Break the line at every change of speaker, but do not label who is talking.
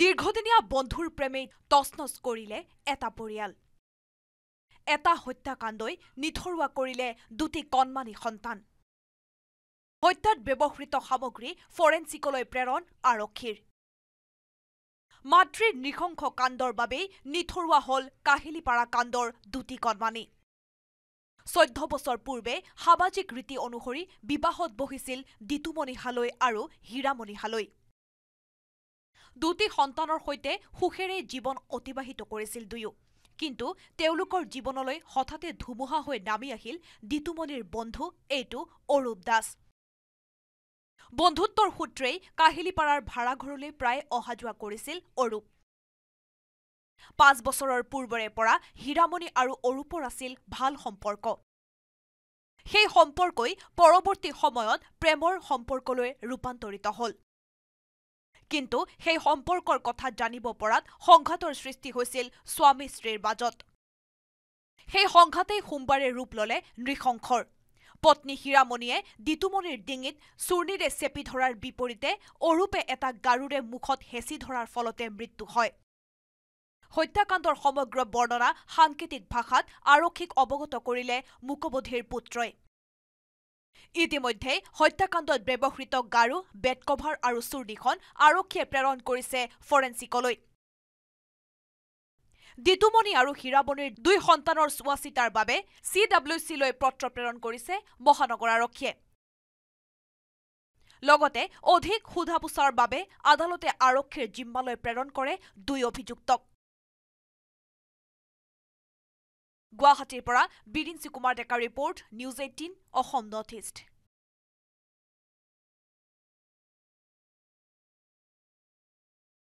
দীৰ্ঘদিনীয়া বন্ধুৰ
প্ৰেমেই তছনছ কৰিলে এটা পৰিয়াল এটা হত্যাকাণ্ডই নিথৰুৱা কৰিলে দুটি কণমানি সন্তান হত্যাত ব্যৱহৃত সামগ্ৰী ফৰেনচিকলৈ প্ৰেৰণ আৰক্ষীৰ মাতৃৰ নৃশংস কাণ্ডৰ বাবেই নিথৰুৱা হ'ল কাহিলীপাৰা কাণ্ডৰ দুটি কণমানি চৈধ্য বছৰ পূৰ্বে সামাজিক ৰীতি অনুসৰি বিবাহত বহিছিল হালৈ আৰু হীৰামণি হালৈ দুটি সন্তানৰ সৈতে সুখেৰে জীৱন অতিবাহিত কৰিছিল দুয়ো কিন্তু তেওঁলোকৰ জীৱনলৈ হঠাতে ধুমুহা হৈ নামি আহিল দিতুমণিৰ বন্ধু এইটো অৰূপ দাস বন্ধুত্বৰ সূত্ৰেই কাহিলীপাৰাৰ ভাড়াঘৰলৈ প্ৰায় অহা যোৱা কৰিছিল অৰূপ পাঁচ বছৰৰ পূৰ্বৰে পৰা হীৰামণি আৰু অৰূপৰ আছিল ভাল সম্পৰ্ক সেই সম্পৰ্কই পৰৱৰ্তী সময়ত প্ৰেমৰ সম্পৰ্কলৈ ৰূপান্তৰিত হ'ল কিন্তু সেই সম্পৰ্কৰ কথা জানিব পৰাত সংঘাতৰ সৃষ্টি হৈছিল স্বামী স্ত্ৰীৰ মাজত সেই সংঘাতেই সোমবাৰে ৰূপ ললে নৃশংসৰ পত্নী হীৰামণিয়ে দিতুমণিৰ ডিঙিত চূৰ্ণিৰে চেপি ধৰাৰ বিপৰীতে অৰূপে এটা গাৰুৰে মুখত হেঁচি ধৰাৰ ফলতে মৃত্যু হয় হত্যাকাণ্ডৰ সমগ্ৰ বৰ্ণনা সাংকেতিক ভাষাত আৰক্ষীক অৱগত কৰিলে মুকবধিৰ পুত্ৰই ইতিমধ্যে হত্যাকাণ্ডত ব্যৱহৃত গাৰু বেড কভাৰ আৰু চুৰ্ডিখন আৰক্ষীয়ে প্ৰেৰণ কৰিছে ফৰেনচিকলৈ দিতুমণি আৰু হীৰাবণিৰ দুই সন্তানৰ চোৱা চিতাৰ বাবে চি ডাব্লিউ চিলৈ পত্ৰ প্ৰেৰণ কৰিছে মহানগৰ আৰক্ষীয়ে লগতে অধিক সোধা পোছাৰ বাবে আদালতে আৰক্ষীৰ জিম্মালৈ প্ৰেৰণ কৰে দুই অভিযুক্তক গুৱাহাটীৰ পৰা বিৰিঞ্চি
কুমাৰ ডেকাৰ report news eighteen Assam north east